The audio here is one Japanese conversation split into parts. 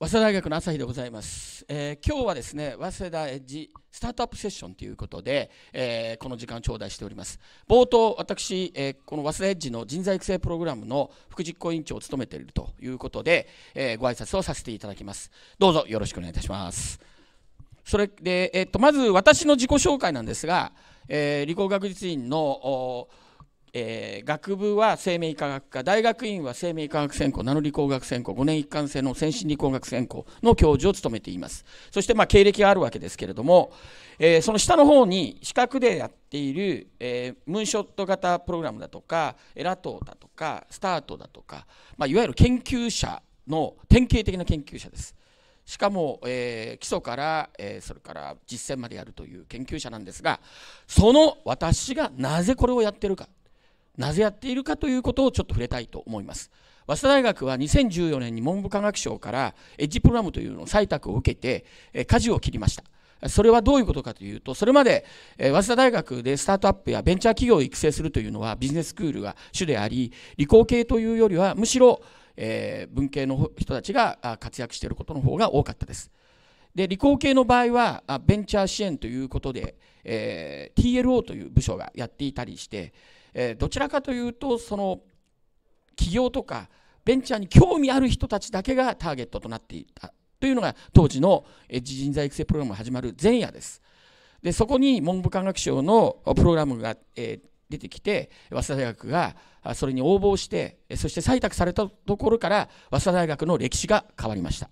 早稲田大学の朝日でございます、えー、今日はですね早稲田エッジスタートアップセッションということで、えー、この時間頂戴しております冒頭私、えー、この早稲田エッジの人材育成プログラムの副実行委員長を務めているということで、えー、ご挨拶をさせていただきますどうぞよろしくお願いいたしますそれで、えっとまず私の自己紹介なんですが、え理工学術院のえー、学部は生命医科学科大学院は生命医科学専攻ナノ理工学専攻5年一貫制の先進理工学専攻の教授を務めていますそしてまあ経歴があるわけですけれども、えー、その下の方に資格でやっている、えー、ムーンショット型プログラムだとかエラトーだとかスタートだとか、まあ、いわゆる研究者の典型的な研究者ですしかも、えー、基礎から、えー、それから実践までやるという研究者なんですがその私がなぜこれをやってるかなぜやっているかということをちょっと触れたいと思います。早稲田大学は2014年に文部科学省からエッジプログラムというのを採択を受けて、舵を切りました。それはどういうことかというと、それまで、早稲田大学でスタートアップやベンチャー企業を育成するというのはビジネススクールが主であり、理工系というよりはむしろ、え文系の人たちが活躍していることの方が多かったです。で、理工系の場合は、ベンチャー支援ということで、えー、TLO という部署がやっていたりして、えどちらかというとその起業とかベンチャーに興味ある人たちだけがターゲットとなっていたというのが当時の人材育成プログラムが始まる前夜です。でそこに文部科学省のプログラムが、え出てきて早稲田大学がそれに応募してそして採択されたところから早稲田大学の歴史が変わりました。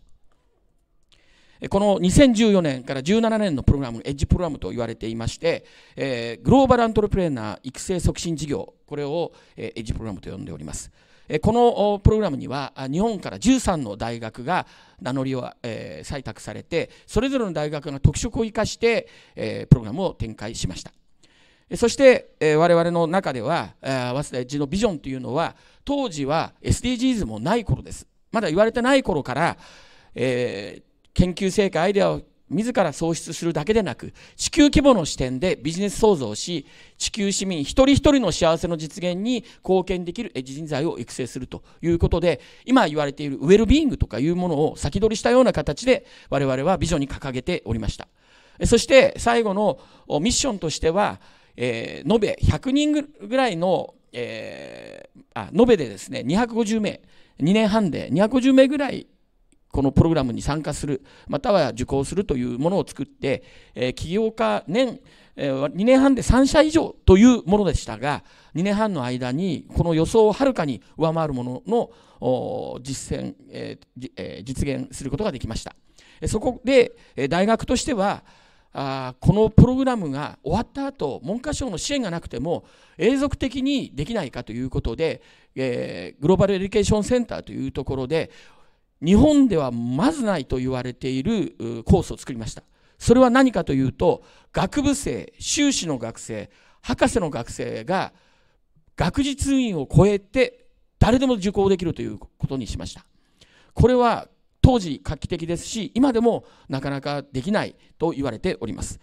この2014年から17年のプログラム、エッジプログラムと言われていまして、えグローバルアントレプレーナー育成促進事業、これを、えエッジプログラムと呼んでおります。えこのプログラムには、日本から13の大学が名乗りを、え採択されて、それぞれの大学の特色を生かして、えプログラムを展開しました。そして、えれ我々の中では、早稲田エッジのビジョンというのは、当時は SDGs もない頃です。まだ言われてない頃から、え研究成果アイデアを自ら創出するだけでなく地球規模の視点でビジネス創造し地球市民一人一人の幸せの実現に貢献できる人材を育成するということで今言われているウェルビーイングとかいうものを先取りしたような形で我々はビジョンに掲げておりましたそして最後のミッションとしては、えー、延べ100人ぐらいの、えー、あ延べでですね250名2年半で250名ぐらいこのプログラムに参加するまたは受講するというものを作って、えー、起業家年、えー、2年半で3社以上というものでしたが2年半の間にこの予想をはるかに上回るものの実践、えーえー、実現することができましたそこで大学としてはあこのプログラムが終わった後文科省の支援がなくても永続的にできないかということで、えー、グローバルエデュケーションセンターというところで日本ではまずないと言われているコースを作りましたそれは何かというと学部生修士の学生博士の学生が学術院を超えて誰でも受講できるということにしましたこれは当時画期的ですし今でもなかなかできないと言われております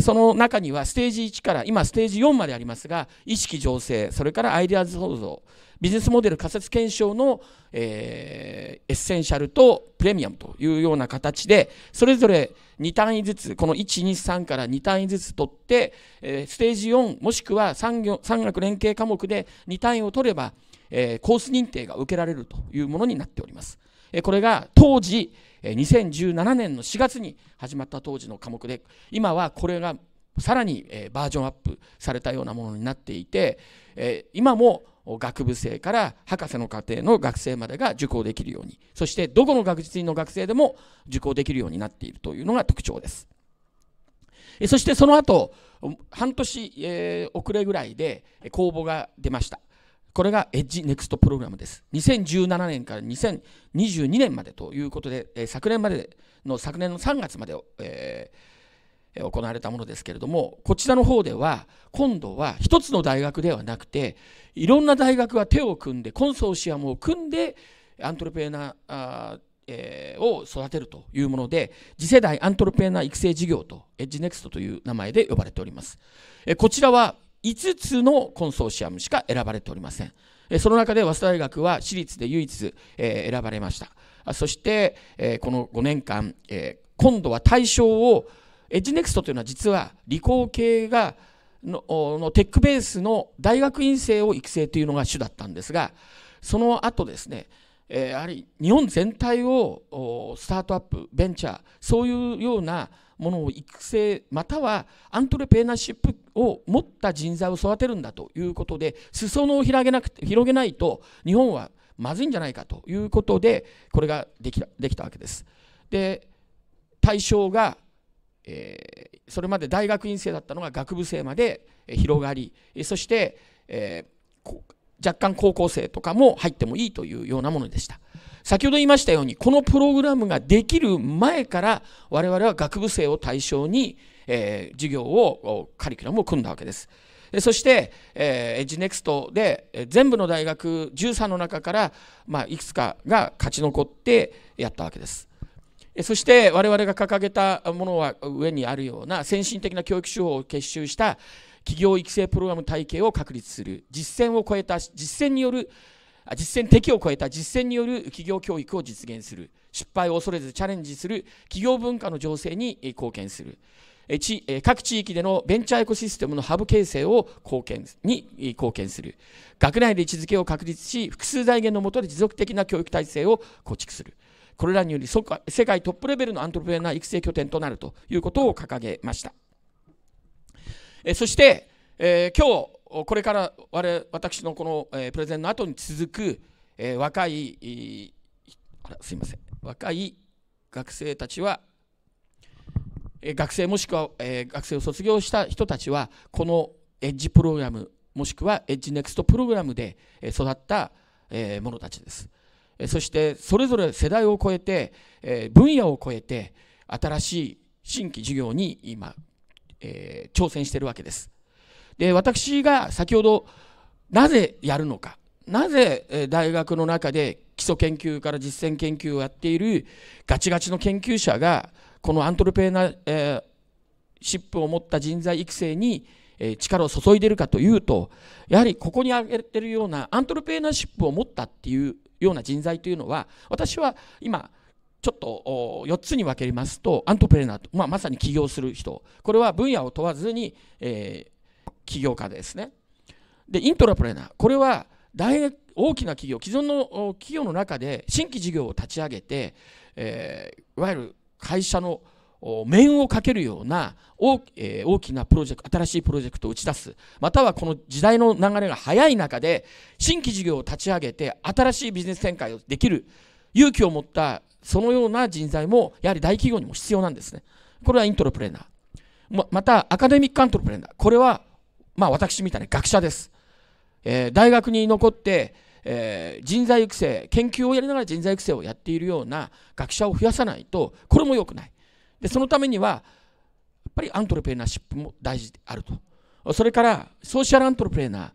その中にはステージ1から今ステージ4までありますが意識醸成それからアイデア創造ビジネスモデル仮説検証の、えー、エッセンシャルとプレミアムというような形でそれぞれ2単位ずつこの123から2単位ずつ取って、えー、ステージ4もしくは産業産学連携科目で2単位を取れば、えー、コース認定が受けられるというものになっております。えこれが当時2017年の4月に始まった当時の科目で今はこれがさらにバージョンアップされたようなものになっていて今も学部生から博士の課程の学生までが受講できるようにそしてどこの学術院の学生でも受講できるようになっているというのが特徴ですそしてその後半年、遅れぐらいで公募が出ましたこれがエッジネクストプログラムです。2017年から2022年までということで、えー、昨年までの昨年の3月までえー、行われたものですけれども、こちらの方では今度は一つの大学ではなくて、いろんな大学が手を組んでコンソーシアムを組んでアントロペーナーえー、を育てるというもので次世代アントロペーナー育成事業とエッジネクストという名前で呼ばれております、えこちらは5つのコンソーシアムしか選ばれておりません。その中で早稲田大学は私立で唯一選ばれました。そしてこの5年間、今度は対象をエッジネクストというのは実は理工系がのテックベースの大学院生を育成というのが主だったんですがその後ですねやはり日本全体をスタートアップベンチャーそういうようなものを育成またはアントレペーナーシップを持った人材を育てるんだということで裾野を広げなくて広げないと日本はまずいんじゃないかということでこれができたできたわけです。で対象が、えー、それまで大学院生だったのが学部生まで広がりそして、えー、若干高校生とかも入ってもいいというようなものでした。先ほど言いましたようにこのプログラムができる前から我々は学部生を対象に、えー、授業をカリキュラムを組んだわけです。そして、えー、EdgeNext で全部の大学13の中から、まあ、いくつかが勝ち残ってやったわけです。そして我々が掲げたものは上にあるような先進的な教育手法を結集した企業育成プログラム体系を確立する実践を超えた実践による実践敵を超えた実践による企業教育を実現する失敗を恐れずチャレンジする企業文化の情勢に貢献する各地域でのベンチャーエコシステムのハブ形成を貢献に貢献する学内で位置づけを確立し複数財源のもとで持続的な教育体制を構築するこれらにより世界トップレベルのアントレプレナー育成拠点となるということを掲げましたそして、えー、今日これから我私のこの、えプレゼンの後に続く、え若いあすみません若い学生たちは、え学生もしくは、え学生を卒業した人たちはこのエッジプログラムもしくはエッジネクストプログラムで育った者たちですそしてそれぞれ世代を超えて分野を超えて新しい新規事業に今挑戦しているわけですで私が先ほどなぜやるのかなぜ大学の中で基礎研究から実践研究をやっているガチガチの研究者がこのアントロペーナーシップを持った人材育成に力を注いでいるかというとやはりここに挙げてるようなアントロペーナーシップを持ったっていうような人材というのは私は今ちょっと4つに分けますとアントプレーナーと、まあ、まさに起業する人これは分野を問わずに、えー、起業家ですね。で、イントラプレーナー、これは大大きな企業、既存の企業の中で新規事業を立ち上げて、えー、いわゆる会社の面をかけるような大,、えー、大きなプロジェクト、新しいプロジェクトを打ち出す、またはこの時代の流れが早い中で、新規事業を立ち上げて、新しいビジネス展開をできる勇気を持った、そのような人材も、やはり大企業にも必要なんですね。これはイントロプレーナー。ままた、アカデミックアントロプレーナー。これはまあ私みたいな学者です。えー、大学に残って、えー、人材育成、研究をやりながら人材育成をやっているような学者を増やさないと、これも良くない。で、そのためには、やっぱりアントレプレナーシップも大事であると。それから、ソーシャルアントレプレナー。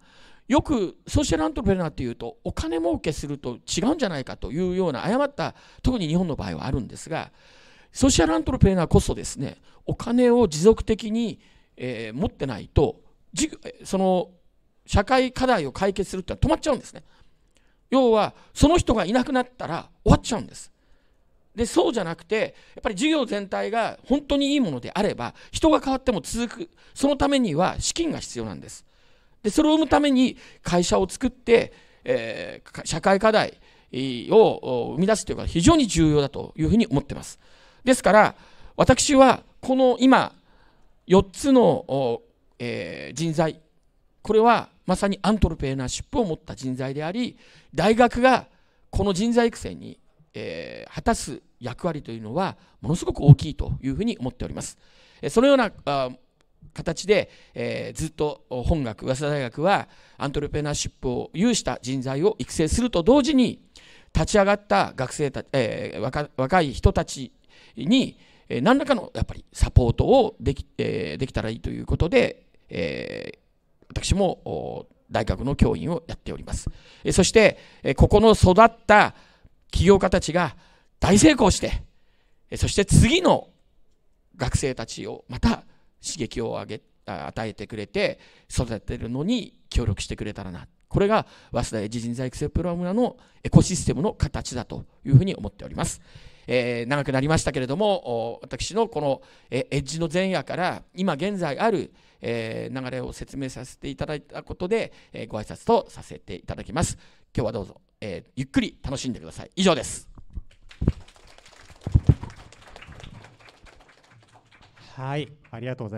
よくソーシャルアントレプレナーっていうと、お金儲けすると違うんじゃないかというような誤った、特に日本の場合はあるんですが、ソーシャルアントレプレナーこそですね、お金を持続的に、えー、持ってないと、その社会課題を解決するってのは止まっちゃうんですね。要はその人がいなくなったら終わっちゃうんです。でそうじゃなくてやっぱり事業全体が本当にいいものであれば人が変わっても続くそのためには資金が必要なんです。でそれを生むために会社を作って、えー、社会課題を生み出すというのが非常に重要だというふうに思ってます。ですから私はこの今4つのえー、人材これはまさにアントロペーナーシップを持った人材であり大学がこの人材育成に、えー、果たす役割というのはものすごく大きいというふうに思っております。そのような形で、えー、ずっと本学早稲田大学はアントレペナーシップを有した人材を育成すると同時に立ち上がった学生た、えー、若若い人たちに、えー、何らかのやっぱりサポートをでき,、えー、できたらいいということでえ私も大学の教員をやっております。そして、ここの育った起業家たちが大成功して、そして次の学生たちをまた刺激をあげ与えてくれて、育てるのに協力してくれたらな。これが早稲田エジ人材育成プログラムのエコシステムの形だというふうに思っております。えー、長くなりましたけれども私のこのエッジの前夜から今現在ある、えー、流れを説明させていただいたことで、えー、ご挨拶とさせていただきます今日はどうぞ、えゆっくり楽しんでください以上ですはいありがとうございます